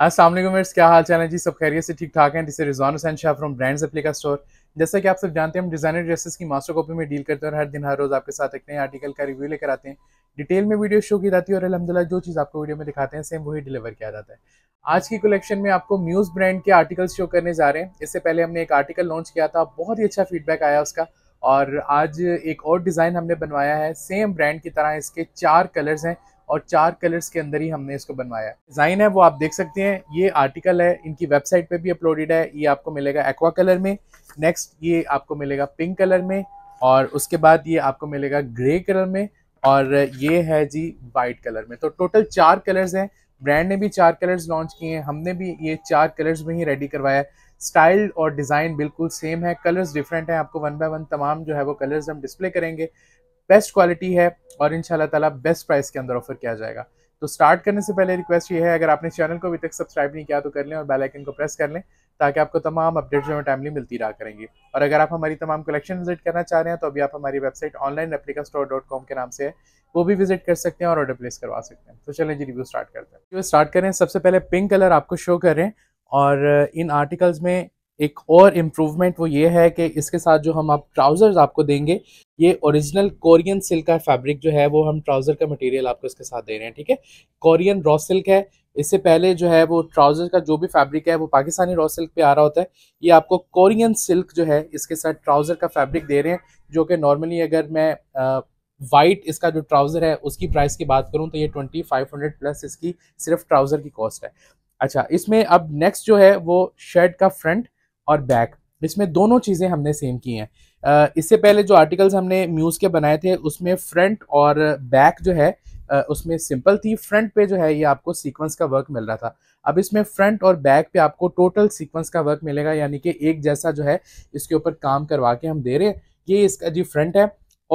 असलमर्स क्या हाल चाल है जी सब खैरियत से ठीक ठाक हैं जिसे Rizwan Hussain Shah from brands replica store जैसा कि आप सब जानते हैं हम डिज़ाइनर ड्रेसेस की मास्टर कॉपी में डील करते हैं और हर दिन हर रोज़ आपके साथ एक नए आर्टिकल का रिव्यू लेकर आते हैं डिटेल में वीडियो शो की जाती है और अलहमदिल्ला जो चीज़ आपको वीडियो में दिखाते हैं सेम वही डिलीवर किया जाता है आज की कलेक्शन में आपको म्यूज़ ब्रांड के आर्टिकल शो करने जा रहे हैं इससे पहले हमने एक आर्टिकल लॉन्च किया था बहुत ही अच्छा फीडबैक आया उसका और आज एक और डिज़ाइन हमने बनवाया है सेम ब्रांड की तरह इसके चार कलर्स हैं और चार कलर्स के अंदर ही हमने इसको बनवाया डिज़ाइन है वो आप देख सकते हैं ये आर्टिकल है इनकी वेबसाइट पे भी अपलोडेड है ये आपको मिलेगा एक्वा कलर में नेक्स्ट ये आपको मिलेगा पिंक कलर में और उसके बाद ये आपको मिलेगा ग्रे कलर में और ये है जी वाइट कलर में तो टोटल चार कलर्स हैं ब्रांड ने भी चार कलर्स लॉन्च किए हैं हमने भी ये चार कलर्स में ही रेडी करवाया है स्टाइल और डिज़ाइन बिल्कुल सेम है कलर्स डिफरेंट हैं आपको वन बाय वन तमाम जो है वो कलर्स हम डिस्प्ले करेंगे बेस्ट क्वालिटी है और इन ताला बेस्ट प्राइस के अंदर ऑफर किया जाएगा तो स्टार्ट करने से पहले रिक्वेस्ट ये है अगर आपने चैनल को अभी तक सब्सक्राइब नहीं किया तो कर लें और बेल आइकन को प्रेस कर लें ताकि आपको तमाम अपडेट जो है टाइमली मिलती रहा करेंगे और अगर आप हमारी तमाम कलेक्शन विजिट करना चाह रहे हैं तो अभी आप हमारी website online replica store dot com के नाम से है वो भी विजिट कर सकते हैं और ऑर्डर प्लेस करवा सकते हैं तो चलें जी रिव्यू स्टार्ट करते हैं रिव्यू तो स्टार्ट करें सबसे पहले पिंक कलर आपको शो करें और इन आर्टिकल्स में एक और इम्प्रूवमेंट वो ये है कि इसके साथ जो हम आप ट्राउज़र्स आपको देंगे ये ओरिजिनल कोरियन सिल्क का फैब्रिक जो है वो हम ट्राउज़र का मटेरियल आपको इसके साथ दे रहे हैं ठीक है कोरियन रॉ सिल्क है इससे पहले जो है वो ट्राउज़र का जो भी फैब्रिक है वो पाकिस्तानी रॉ सिल्क पे आ रहा होता है ये आपको कोरियन सिल्क जो है इसके साथ ट्राउज़र का फैब्रिक दे रहे हैं जो कि नॉर्मली अगर मैं वाइट इसका जो ट्राउज़र है उसकी प्राइस की बात करूँ तो ये ट्वेंटी फाइव हंड्रेड प्लस इसकी सिर्फ ट्राउज़र की कॉस्ट है अच्छा इसमें अब नेक्स्ट जो है वो शर्ट का फ्रंट और बैक इसमें दोनों चीज़ें हमने सेम की हैं इससे पहले जो आर्टिकल्स हमने म्यूज़ के बनाए थे उसमें फ्रंट और बैक जो है उसमें सिंपल थी फ्रंट पे जो है ये आपको सीक्वेंस का वर्क मिल रहा था अब इसमें फ्रंट और बैक पे आपको टोटल सीक्वेंस का वर्क मिलेगा यानी कि एक जैसा जो है इसके ऊपर काम करवा के हम दे रहे हैं ये इसका जी फ्रंट है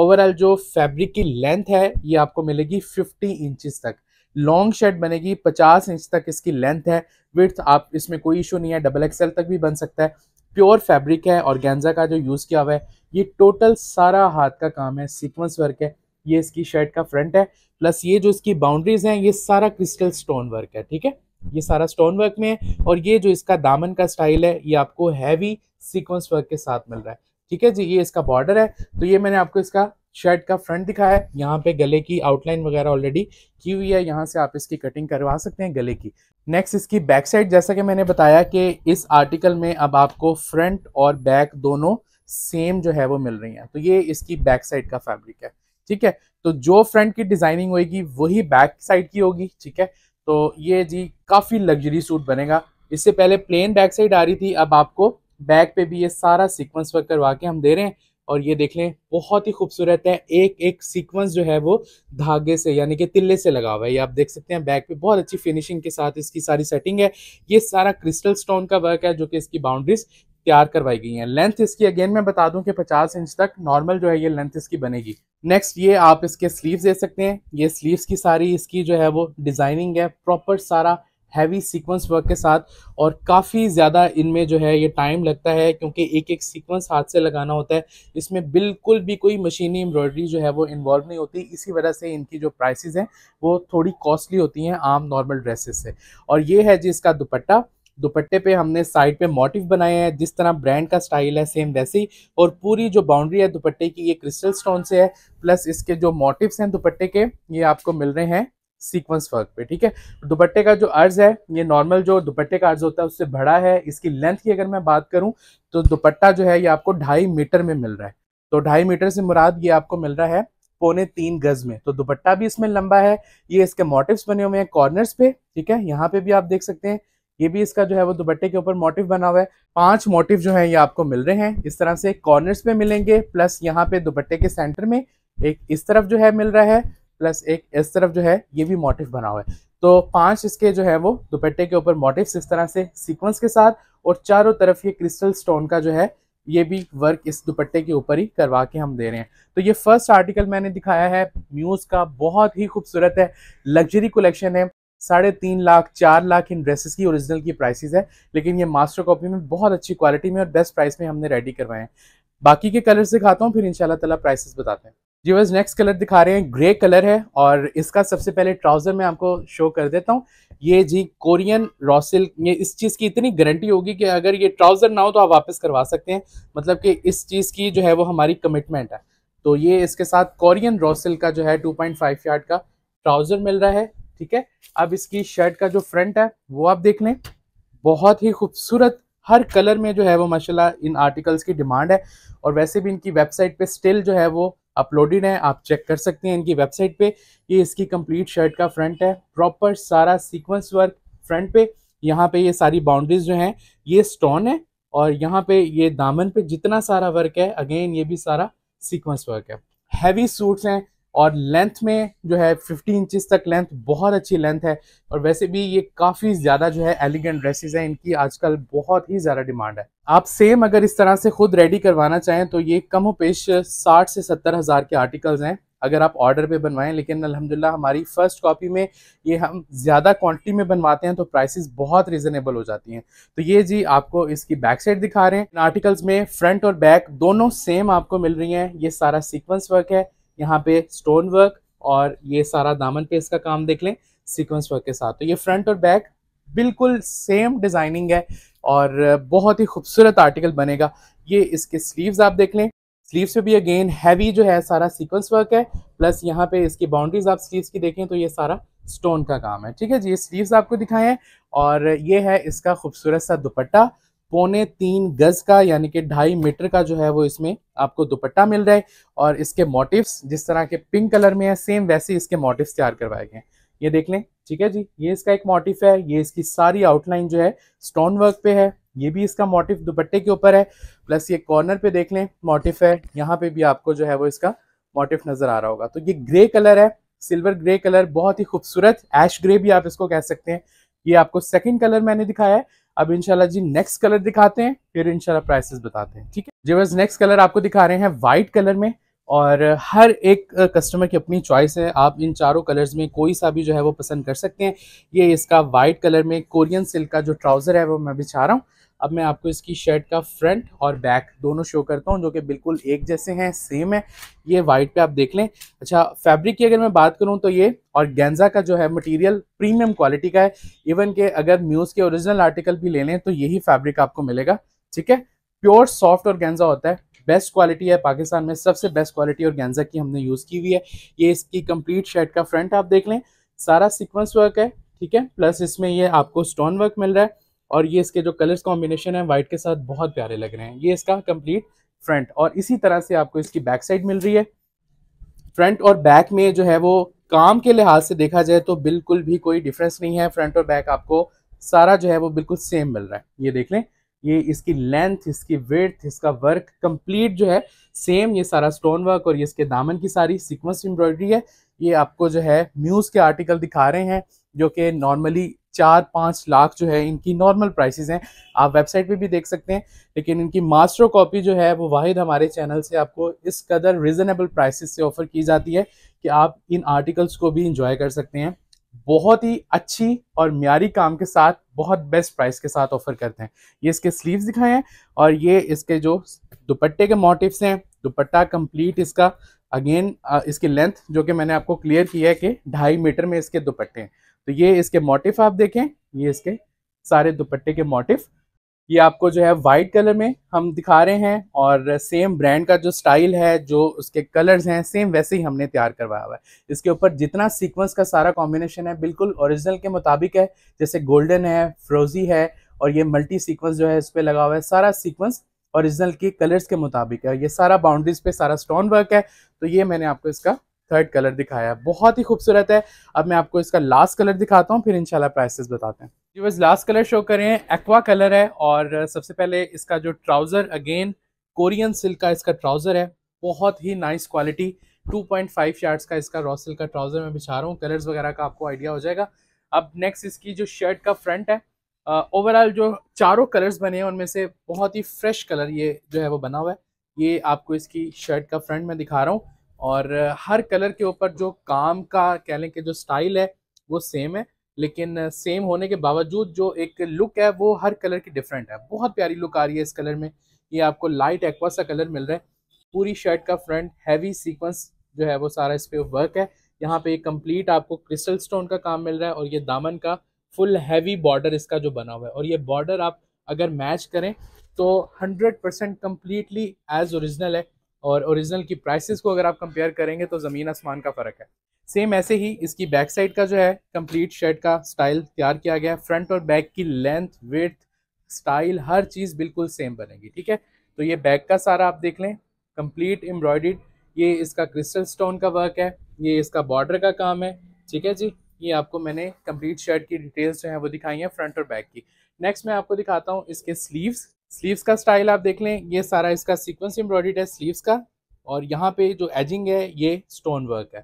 ओवरऑल जो फैब्रिक की लेंथ है ये आपको मिलेगी 50 इंचज तक लॉन्ग शर्ट बनेगी 50 इंच तक इसकी लेंथ है विथ आप इसमें कोई इशू नहीं है डबल एक्सएल तक भी बन सकता है प्योर फैब्रिक है और गेंजा का जो यूज़ किया हुआ है ये टोटल सारा हाथ का काम है सीक्वेंस वर्क है ये इसकी शर्ट का फ्रंट है प्लस ये जो इसकी बाउंड्रीज हैं ये सारा क्रिस्टल स्टोन वर्क है ठीक है ये सारा स्टोन वर्क में है और ये जो इसका दामन का स्टाइल है ये आपको हैवी सीक्वेंस वर्क के साथ मिल रहा है ठीक है जी ये इसका बॉर्डर है तो ये मैंने आपको इसका शर्ट का फ्रंट दिखा है यहाँ पे गले की आउटलाइन वगैरह ऑलरेडी की हुई है यहाँ से आप इसकी कटिंग करवा सकते हैं गले की नेक्स्ट इसकी बैक साइड जैसा कि मैंने बताया कि इस आर्टिकल में अब आपको फ्रंट और बैक दोनों सेम जो है वो मिल रही हैं तो ये इसकी बैक साइड का फैब्रिक है ठीक है तो जो फ्रंट की डिजाइनिंग होगी वही बैक साइड की होगी ठीक है तो ये जी काफ़ी लग्जरी सूट बनेगा इससे पहले प्लेन बैक साइड आ रही थी अब आपको बैक पे भी ये सारा सीक्वेंस वर्क करवा के हम दे रहे हैं और ये देख लें बहुत ही खूबसूरत है एक एक सीक्वेंस जो है वो धागे से यानी कि तिल्ले से लगा हुआ है ये आप देख सकते हैं बैक पे बहुत अच्छी फिनिशिंग के साथ इसकी सारी सेटिंग है ये सारा क्रिस्टल स्टोन का वर्क है जो कि इसकी बाउंड्रीज तैयार करवाई गई हैं लेंथ इसकी अगेन मैं बता दूं कि 50 इंच तक नॉर्मल जो है ये लेंथ इसकी बनेगी नेक्स्ट ये आप इसके स्लीव्स दे सकते हैं ये स्लीव्स की सारी इसकी जो है वो डिज़ाइनिंग है प्रॉपर सारा हैवी सीक्वेंस वर्क के साथ और काफ़ी ज़्यादा इनमें जो है ये टाइम लगता है क्योंकि एक एक सीक्वेंस हाथ से लगाना होता है इसमें बिल्कुल भी कोई मशीनी एम्ब्रॉयडरी जो है वो इन्वॉल्व नहीं होती इसी वजह से इनकी जो प्राइसेस हैं वो थोड़ी कॉस्टली होती हैं आम नॉर्मल ड्रेसेस से और ये है जी इसका दुपट्टा दुपट्टे पे हमने साइड पे मोटिव बनाए हैं जिस तरह ब्रांड का स्टाइल है सेम वैसे ही और पूरी जो बाउंड्री है दुपट्टे की ये क्रिस्टल स्टोन से है प्लस इसके जो मोटिव्स हैं दुपट्टे के ये आपको मिल रहे हैं सीक्वेंस वर्क पे ठीक है दुपट्टे का जो अर्ज है ये नॉर्मल जो दुपट्टे का अर्ज होता है उससे बड़ा है इसकी लेंथ की अगर मैं बात करूँ तो दुपट्टा जो है ये आपको ढाई मीटर में मिल रहा है तो ढाई मीटर से मुराद ये आपको मिल रहा है पौने तीन गज में तो दुपट्टा भी इसमें लंबा है ये इसके मोटिव बने हुए हैं कॉर्नर पे ठीक है यहाँ पे भी आप देख सकते हैं ये भी इसका जो है वो दुपट्टे के ऊपर मोटिव बना हुआ है पांच मोटिव जो है ये आपको मिल रहे हैं इस तरह से कॉर्नर पे मिलेंगे प्लस यहाँ पे दुपट्टे के सेंटर में एक इस तरफ जो है मिल रहा है प्लस एक इस तरफ जो है ये भी मोटिव बना हुआ है तो पांच इसके जो है वो दुपट्टे के ऊपर मोटिव इस तरह से सीक्वेंस के साथ और चारों तरफ ये क्रिस्टल स्टोन का जो है ये भी वर्क इस दुपट्टे के ऊपर ही करवा के हम दे रहे हैं तो ये फर्स्ट आर्टिकल मैंने दिखाया है म्यूज़ का बहुत ही खूबसूरत है लग्जरी कलेक्शन है साढ़े तीन लाख चार लाख इन ड्रेसेस की ओरिजिनल की प्राइसेस है लेकिन ये मास्टर कॉपी में बहुत अच्छी क्वालिटी में और बेस्ट प्राइस में हमने रेडी करवाए हैं बाकी के कलर्स दिखाता हूँ फिर इंशाल्लाह ताला प्राइसेस बताते हैं जी बस नेक्स्ट कलर दिखा रहे हैं ग्रे कलर है और इसका सबसे पहले ट्राउजर मैं आपको शो कर देता हूँ ये जी कोरियन रॉसिल ये इस चीज़ की इतनी गारंटी होगी कि अगर ये ट्राउज़र ना हो तो आप वापस करवा सकते हैं मतलब कि इस चीज़ की जो है वो हमारी कमिटमेंट है तो ये इसके साथ कोरियन रॉसिल का जो है 2.5 यार्ड का ट्राउज़र मिल रहा है ठीक है अब इसकी शर्ट का जो फ्रंट है वो आप देख लें बहुत ही खूबसूरत हर कलर में जो है वो माशाला इन आर्टिकल्स की डिमांड है और वैसे भी इनकी वेबसाइट पर स्टिल जो है वो अपलोडेड है आप चेक कर सकते हैं इनकी वेबसाइट पे ये इसकी कंप्लीट शर्ट का फ्रंट है प्रॉपर सारा सीक्वेंस वर्क फ्रंट पे यहाँ पे ये सारी बाउंड्रीज जो हैं ये स्टोन है और यहाँ पे ये दामन पे जितना सारा वर्क है अगेन ये भी सारा सीक्वेंस वर्क है हैवी सूट्स हैं और लेंथ में जो है 15 इंचज तक लेंथ बहुत अच्छी लेंथ है और वैसे भी ये काफ़ी ज़्यादा जो है एलिगेंट ड्रेसेस हैं इनकी आजकल बहुत ही ज़्यादा डिमांड है आप सेम अगर इस तरह से खुद रेडी करवाना चाहें तो ये कम पेश साठ से सत्तर हज़ार के आर्टिकल्स हैं अगर आप ऑर्डर पे बनवाएं लेकिन अलहमदिल्ला हमारी फ़र्स्ट कॉपी में ये हम ज़्यादा क्वांटिटी में बनवाते हैं तो प्राइसेस बहुत रिजनेबल हो जाती हैं तो ये जी आपको इसकी बैक साइड दिखा रहे हैं आर्टिकल्स में फ्रंट और बैक दोनों सेम आपको मिल रही हैं ये सारा सीक्वेंस वर्क है यहाँ पे स्टोन वर्क और ये सारा दामन पे इसका काम देख लें सीक्वेंस वर्क के साथ तो ये फ्रंट और बैक बिल्कुल सेम डिजाइनिंग है और बहुत ही खूबसूरत आर्टिकल बनेगा ये इसके स्लीव्स आप देख लें स्लीव्स पे भी अगेन हैवी जो है सारा सीक्वेंस वर्क है प्लस यहाँ पे इसकी बाउंड्रीज आप स्लीव्स की देखें तो ये सारा स्टोन का काम है ठीक है जी ये स्लीव्स आपको दिखाएं और ये है इसका खूबसूरत सा दुपट्टा पौने तीन गज का यानी कि ढाई मीटर का जो है वो इसमें आपको दुपट्टा मिल रहा है और इसके मोटिव्स जिस तरह के पिंक कलर में है सेम वैसे इसके मोटिव्स तैयार करवाए गए हैं ये देख लें ठीक है जी ये इसका एक मोटिव है ये इसकी सारी आउटलाइन जो है स्टोन वर्क पे है ये भी इसका मोटिव दुपट्टे के ऊपर है प्लस ये कॉर्नर पे देख लें मोटिव है यहाँ पे भी आपको जो है वो इसका मोटिव नजर आ रहा होगा तो ये ग्रे कलर है सिल्वर ग्रे कलर बहुत ही खूबसूरत एश ग्रे भी आप इसको कह सकते हैं ये आपको सेकंड कलर मैंने दिखाया है अब इनशाला जी नेक्स्ट कलर दिखाते हैं फिर इनशाला प्राइसेस बताते हैं ठीक है जीवर्स नेक्स्ट कलर आपको दिखा रहे हैं व्हाइट कलर में और हर एक कस्टमर की अपनी चॉइस है आप इन चारों कलर्स में कोई सा भी जो है वो पसंद कर सकते हैं ये इसका वाइट कलर में कोरियन सिल्क का जो ट्राउज़र है वो मैं बिछा रहा हूँ अब मैं आपको इसकी शर्ट का फ्रंट और बैक दोनों शो करता हूँ जो कि बिल्कुल एक जैसे हैं सेम है ये वाइट पे आप देख लें अच्छा फैब्रिक की अगर मैं बात करूँ तो ये और गेंजा का जो है मटेरियल प्रीमियम क्वालिटी का है इवन के अगर म्यूज़ के ओरिजिनल आर्टिकल भी ले लें तो यही फैब्रिक आपको मिलेगा ठीक है प्योर सॉफ्ट और गेंजा होता है बेस्ट क्वालिटी है पाकिस्तान में सबसे बेस्ट क्वालिटी और गेंजा की हमने यूज़ की हुई है ये इसकी कंप्लीट शर्ट का फ्रंट आप देख लें सारा सिक्वेंस वर्क है ठीक है प्लस इसमें ये आपको स्टोन वर्क मिल रहा है और ये इसके जो कलर्स कॉम्बिनेशन है वाइट के साथ बहुत प्यारे लग रहे हैं ये इसका कंप्लीट फ्रंट और इसी तरह से आपको इसकी बैक साइड मिल रही है फ्रंट और बैक में जो है वो काम के लिहाज से देखा जाए तो बिल्कुल भी कोई डिफरेंस नहीं है फ्रंट और बैक आपको सारा जो है वो बिल्कुल सेम मिल रहा है ये देख लें ये इसकी लेंथ इसकी वेथ इसका वर्क कंप्लीट जो है सेम ये सारा स्टोन वर्क और ये इसके दामन की सारी सिक्वेंस एम्ब्रॉयडरी है ये आपको जो है म्यूज़ के आर्टिकल दिखा रहे हैं जो कि नॉर्मली चार पाँच लाख जो है इनकी नॉर्मल प्राइसेस हैं आप वेबसाइट पे भी देख सकते हैं लेकिन इनकी मास्टर कॉपी जो है वो वाहिद हमारे चैनल से आपको इस कदर रिजनेबल प्राइसेस से ऑफ़र की जाती है कि आप इन आर्टिकल्स को भी इंजॉय कर सकते हैं बहुत ही अच्छी और म्यारी काम के साथ बहुत बेस्ट प्राइस के साथ ऑफर करते हैं ये इसके स्लीव्स दिखाए हैं और ये इसके जो दुपट्टे के मोटिव्स हैं दुपट्टा कंप्लीट इसका अगेन इसकी लेंथ जो कि मैंने आपको क्लियर किया है कि ढाई मीटर में इसके दुपट्टे हैं तो ये इसके मोटिफ आप देखें ये इसके सारे दुपट्टे के मोटिफ ये आपको जो है वाइट कलर में हम दिखा रहे हैं और सेम ब्रांड का जो स्टाइल है जो उसके कलर्स हैं सेम वैसे ही हमने तैयार करवाया हुआ है इसके ऊपर जितना सीक्वेंस का सारा कॉम्बिनेशन है बिल्कुल ओरिजिनल के मुताबिक है जैसे गोल्डन है फ्रोजी है और ये मल्टी सीक्वेंस जो है इस पर लगा हुआ है सारा सीक्वेंस ओरिजिनल के कलर्स के मुताबिक है ये सारा बाउंड्रीज पे सारा स्टोन वर्क है तो ये मैंने आपको इसका थर्ड कलर दिखाया है बहुत ही खूबसूरत है अब मैं आपको इसका लास्ट कलर दिखाता हूँ फिर इनशाला प्राइसेस बताते हैं जी बस लास्ट कलर शो करें एक्वा कलर है और सबसे पहले इसका जो ट्राउज़र अगेन कोरियन सिल्क का इसका ट्राउज़र है बहुत ही नाइस क्वालिटी 2.5 यार्ड्स का इसका रॉ सिल्क का ट्राउज़र मैं बिछा रहा हूँ कलर्स वगैरह का आपको आइडिया हो जाएगा अब नेक्स्ट इसकी जो शर्ट का फ्रंट है ओवरऑल जो चारों कलर्स बने हैं उनमें से बहुत ही फ्रेश कलर ये जो है वो बना हुआ है ये आपको इसकी शर्ट का फ्रंट मैं दिखा रहा हूँ और हर कलर के ऊपर जो काम का कह लें कि जो स्टाइल है वो सेम है लेकिन सेम होने के बावजूद जो एक लुक है वो हर कलर की डिफरेंट है बहुत प्यारी लुक आ रही है इस कलर में ये आपको लाइट एक्वा सा कलर मिल रहा है पूरी शर्ट का फ्रंट हैवी सीक्वेंस जो है वो सारा इस पर वर्क है यहाँ पे कंप्लीट आपको क्रिस्टल स्टोन का काम मिल रहा है और ये दामन का फुल हैवी बॉर्डर इसका जो बना हुआ है और ये बॉर्डर आप अगर मैच करें तो hundred percent completely as original है और ओरिजिनल की प्राइसेस को अगर आप कंपेयर करेंगे तो ज़मीन आसमान का फ़र्क है सेम ऐसे ही इसकी बैक साइड का जो है कंप्लीट शर्ट का स्टाइल तैयार किया गया है फ्रंट और बैक की लेंथ वेथ स्टाइल हर चीज़ बिल्कुल सेम बनेगी ठीक है तो ये बैक का सारा आप देख लें कंप्लीट एम्ब्रॉयड ये इसका क्रिस्टल स्टोन का वर्क है ये इसका बॉर्डर का काम है ठीक है जी ये आपको मैंने कंप्लीट शर्ट की डिटेल्स जो है वो दिखाई हैं फ्रंट और बैक की नेक्स्ट मैं आपको दिखाता हूँ इसके स्लीव्स स्लीव्स का स्टाइल आप देख लें ये सारा इसका सीक्वेंस एम्ब्रॉयड है स्लीव्स का और यहाँ पे जो एजिंग है ये स्टोन वर्क है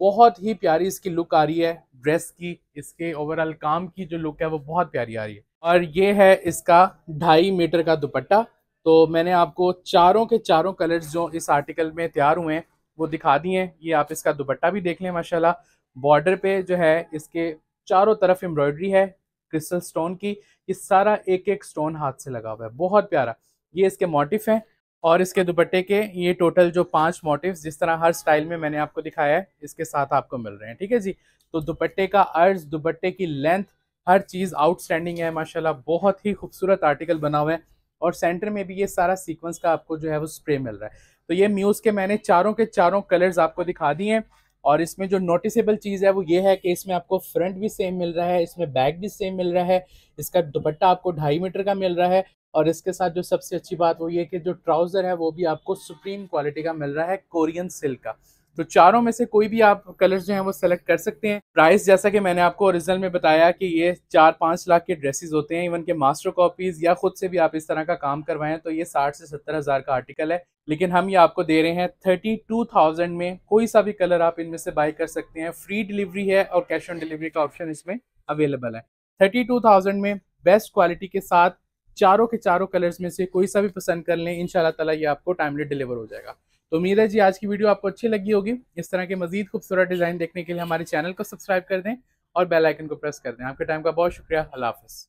बहुत ही प्यारी इसकी लुक आ रही है ड्रेस की इसके ओवरऑल काम की जो लुक है वो बहुत प्यारी आ रही है और ये है इसका ढाई मीटर का दुपट्टा तो मैंने आपको चारों के चारों कलर्स जो इस आर्टिकल में तैयार हुए हैं वो दिखा दिए हैं ये आप इसका दुपट्टा भी देख लें माशाल्लाह बॉर्डर पे जो है इसके चारों तरफ एम्ब्रॉयडरी है क्रिस्टल स्टोन की ये सारा एक एक स्टोन हाथ से लगा हुआ है बहुत प्यारा ये इसके मोटिफ हैं और इसके दुपट्टे के ये टोटल जो पांच मोटिफ्स जिस तरह हर स्टाइल में मैंने आपको दिखाया है इसके साथ आपको मिल रहे हैं ठीक है जी तो दुपट्टे का अर्ज दुपट्टे की लेंथ हर चीज़ आउटस्टैंडिंग है माशाल्लाह बहुत ही खूबसूरत आर्टिकल बना हुआ है और सेंटर में भी ये सारा सीक्वेंस का आपको जो है वो स्प्रे मिल रहा है तो ये म्यूज़ के मैंने चारों के चारों कलर्स आपको दिखा दिए हैं और इसमें जो नोटिसेबल चीज़ है वो ये है कि इसमें आपको फ्रंट भी सेम मिल रहा है इसमें बैक भी सेम मिल रहा है इसका दुपट्टा आपको ढाई मीटर का मिल रहा है और इसके साथ जो सबसे अच्छी बात वो ये कि जो ट्राउज़र है वो भी आपको सुप्रीम क्वालिटी का मिल रहा है कोरियन सिल्क का तो चारों में से कोई भी आप कलर्स जो हैं वो सेलेक्ट कर सकते हैं प्राइस जैसा कि मैंने आपको ओरिजिनल में बताया कि ये चार पाँच लाख के ड्रेसेस होते हैं इवन के मास्टर कॉपीज़ या ख़ुद से भी आप इस तरह का काम करवाएं तो ये साठ से सत्तर हज़ार का आर्टिकल है लेकिन हम ये आपको दे रहे हैं थर्टी टू थाउजेंड में कोई सा भी कलर आप इनमें से बाई कर सकते हैं फ्री डिलीवरी है और कैश ऑन डिलीवरी का ऑप्शन इसमें अवेलेबल है थर्टी टू थाउजेंड में बेस्ट क्वालिटी के साथ चारों के चारों कलर्स में से कोई सा भी पसंद कर लें इन ताला ये आपको टाइमली डिलीवर हो जाएगा तो उम्मीद है जी आज की वीडियो आपको अच्छी लगी होगी इस तरह के मजीद खूबसूरत डिज़ाइन देखने के लिए हमारे चैनल को सब्सक्राइब कर दें और बेलाइकन को प्रेस कर दें आपके टाइम का बहुत शुक्रिया अल्लाह